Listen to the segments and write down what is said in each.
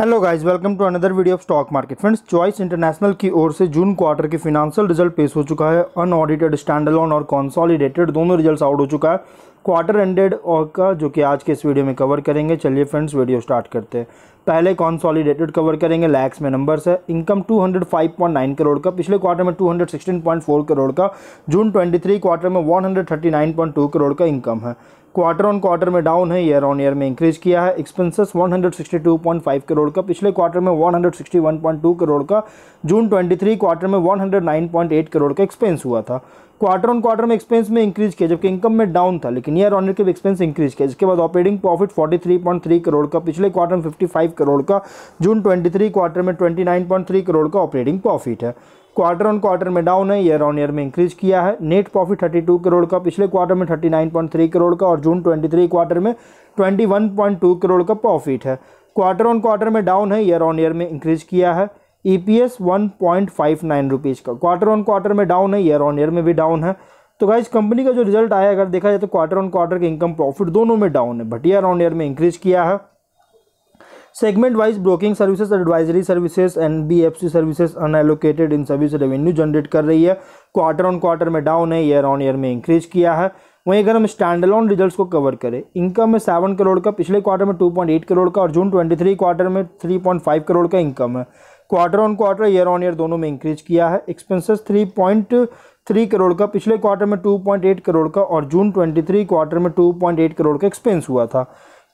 hello guys welcome to another video of stock market friends choice international की ओर से June quarter के financial result पेश हो चुका है अनऑडिटेड स्टैंडलॉन और कॉन्सॉलिडेटेड दोनों रिजल्ट्स आउट हो चुका है क्वार्टर एंडेड और का जो कि आज के इस वीडियो में कवर करेंगे चलिए फ्रेंड्स वीडियो स्टार्ट करते हैं पहले कॉन्सॉलिडेटेड कवर करेंगे लैक्स में नंबर्स है इनकम 205.9 करोड़ का पिछले क्वार्टर में 216.4 करोड़ का जून 23 क्वार्टर में 139.2 करोड़ का इनकम है क्वार्टर ऑन क्वार्टर में डाउन है ईयर ऑन ईयर में इंक्रीज किया है एक्सपेंसेस 162.5 करोड़ का पिछले क्वार्टर में 161.2 करोड़ का जून 23 क्वार्टर में 109.8 करोड़ का एक्सपेंस हुआ था क्वार्टर ऑन क्वार्टर में एक्सपेंस में इंक्रीज किया जबकि इनकम में डाउन था लेकिन ईयर ऑन ईयर के एक्सपेंस इंक्रीज किया जिसके बाद ऑपरेटिंग प्रॉफिट 43.3 करोड़ का पिछले क्वार्टर में 55 करोड़ का जून 23 क्वार्टर में 29.3 करोड़ का ऑपरेटिंग प्रॉफिट है क्वार्टर ऑन क्वार्टर में डाउन है ईयर ऑन ईयर में इंक्रीज किया है नेट प्रॉफिट 32 करोड़ का पिछले क्वार्टर में 39.3 करोड़ का और जून 23 क्वार्टर में 21.2 करोड़ का प्रॉफिट है क्वार्टर ऑन क्वार्टर में डाउन है ईयर ऑन ईयर में इंक्रीज किया है E P S one point five nine rupees का क्वार्टर ऑन क्वार्टर में डाउन है ईयर ऑन ईयर में भी डाउन है तो गाइज कंपनी का जो रिजल्ट आया अगर देखा जाए तो क्वार्टर ऑन क्वार्टर के इनकम प्रॉफिट दोनों में डाउन है बट ईयर ऑन ईयर में इंक्रीज किया है services advisory services N B F C services unallocated इन सर्विस रेवेन्यू जनरेट कर रही है क्वार्टर ऑन क्वार्टर में डाउन है ईयर ऑन ईयर में इंक्रीज किया है वहीं अगर हम स्टैंडलॉन रिजल्ट्स को कवर करें इनकम में सेवन करोड़ का पिछले क्वार्टर में टू पॉइंट एट करोड़ का और जून ट्वेंटी थ्री क्वार्टर में थ्री पॉइंट फाइव करोड़ का इनकम है quarter on quarter year on year दोनों में इंक्रीज किया है expenses three point three crore का पिछले क्वार्टर में टू पॉइंट एट करोड़ का और जून ट्वेंटी थ्री क्वार्टर में टू पॉइंट एट करोड़ का एक्सपेंस हुआ था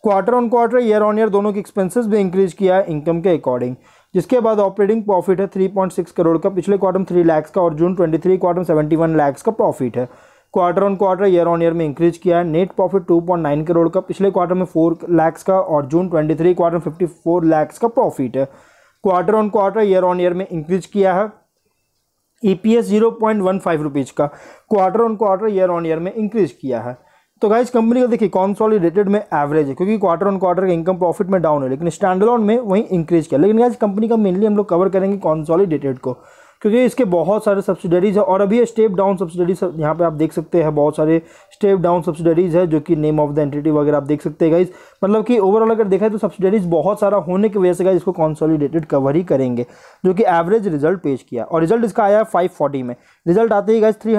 quarter on quarter year on year दोनों की एक्सपेंसेस भी इंक्रीज किया है इनकम के अकॉर्डिंग जिसके बाद ऑपरेटिंग प्रॉफिट है 3.6 करोड़ का पिछले क्वार्टर में थ्री लैक्स का और जून 23 क्वार्टर में 71 लैक्स का प्रॉफिट है quarter on quarter year on year में इंक्रीज किया है नेट प्रॉफिट 2.9 करोड़ का पिछले क्वार्टर में 4 लैक्स का और जून 23 क्वार्टर में 54 लैक्स का प्रॉफिट है quarter on quarter year on year में इंक्रीज किया है E P S zero point one five rupees का quarter on quarter year on year में इंक्रीज किया है तो गाइज कंपनी का देखिए कॉन्सॉलिडेटेड में एवरेज है क्योंकि क्वार्टर ऑन क्वार्टर का इनकम प्रॉफिट में डाउन है लेकिन स्टैंडलॉन में वहीं इंक्रीज किया लेकिन गाइज कंपनी का मेनली हम लोग कवर करेंगे कॉन्सॉलिडेटेड को क्योंकि इसके बहुत सारे सब्सिडरीज़ है और अभी स्टेप डाउन सब्सिडरीज यहाँ पे आप देख सकते हैं बहुत सारे स्टेप डाउन सब्सिडरीज़ है जो कि नेम ऑफ द एंटिटी वगैरह आप देख सकते हैं गाइज मतलब कि ओवरऑल अगर देखा तो सब्सिडरीज बहुत सारा होने की वजह से गाइज इसको कॉन्सोलिडेटेड कवर ही करेंगे जो कि एवरेज रिजल्ट पेश किया और रिजल्ट इसका आया है फाइव में रिजल्ट आते ही guys three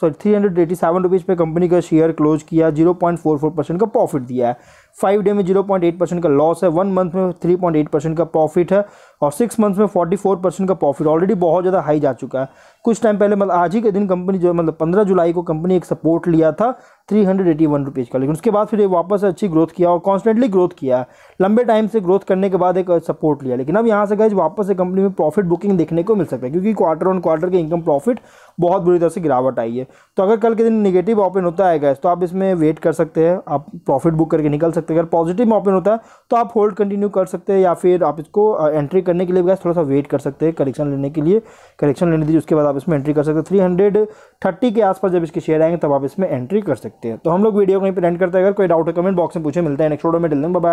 sorry three hundred eighty seven rupees पर कंपनी का शेयर क्लोज किया zero point four four percent का प्रॉफिट दिया है फाइव डे में जीरो पॉइंट एट परसेंट का लॉस है वन मंथ में थ्री पॉइंट एट परसेंट का प्रॉफिट है और सिक्स मंथ में फोर्टी फोर परसेंट का प्रॉफिट ऑलरेडी बहुत ज़्यादा हाई जा चुका है कुछ टाइम पहले मतलब आज ही के दिन कंपनी जो है मतलब पंद्रह जुलाई को कंपनी एक सपोर्ट लिया था three hundred eighty one rupees का लेकिन उसके बाद फिर ये वापस अच्छी ग्रोथ किया और कॉन्स्टेंटली ग्रोथ किया लंबे टाइम से ग्रोथ करने के बाद एक सपोर्ट लिया लेकिन अब यहाँ से गए वापस से कंपनी में प्रॉफिट बुकिंग देखने को मिल सकता है क्योंकि क्वार्टर ऑन क्वार्टर के इनकम प्रॉफिट बहुत बुरी तरह से गिरावट आई है तो अगर कल के दिन निगेटिव ओपन होता है गैस तो आप इसमें वेट कर सकते हैं आप प्रॉफिट बुक करके निकल सकते हैं अगर पॉजिटिव ओपन होता है तो आप होल्ड कंटिन्यू कर सकते हैं या फिर आप इसको एंट्री करने के लिए भी थोड़ा सा वेट कर सकते हैं करेक्शन लेने के लिए करेक्शन लेने दीजिए उसके बाद आप इसमें एंट्री कर सकते हैं थ्री के आसपास जब इसके शेयर आएंगे तब आप इसमें एंट्री कर सकते हैं तो हम लोग वीडियो कहीं पर एंड करते हैं अगर कोई डाउट है कमेंट बॉक्स में पूछे मिलता है नेक्स्ट वीडियो में डिल बाय